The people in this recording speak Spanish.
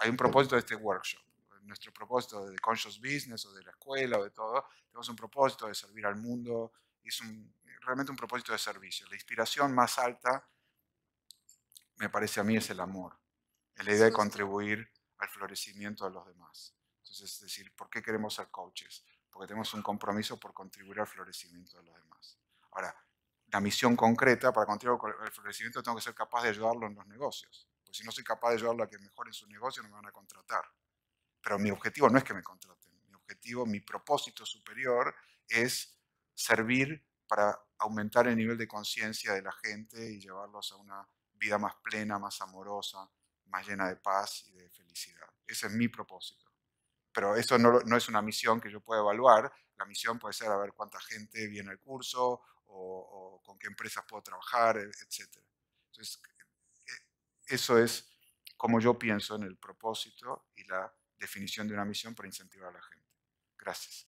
hay un propósito de este workshop. Nuestro propósito de Conscious Business o de la escuela o de todo, tenemos un propósito de servir al mundo, es realmente un propósito de servicio. La inspiración más alta, me parece a mí, es el amor, es la idea de contribuir al florecimiento de los demás. Entonces, es decir, ¿por qué queremos ser coaches? Porque tenemos un compromiso por contribuir al florecimiento de los demás. Ahora, la misión concreta para contribuir al florecimiento tengo que ser capaz de ayudarlo en los negocios. Pues, si no soy capaz de ayudarlo a que mejore su negocio, no me van a contratar. Pero mi objetivo no es que me contraten, mi objetivo, mi propósito superior es servir para aumentar el nivel de conciencia de la gente y llevarlos a una vida más plena, más amorosa, más llena de paz y de felicidad. Ese es mi propósito. Pero eso no, no es una misión que yo pueda evaluar. La misión puede ser a ver cuánta gente viene al curso o, o con qué empresas puedo trabajar, e, etc. Entonces, eso es como yo pienso en el propósito y la definición de una misión para incentivar a la gente. Gracias.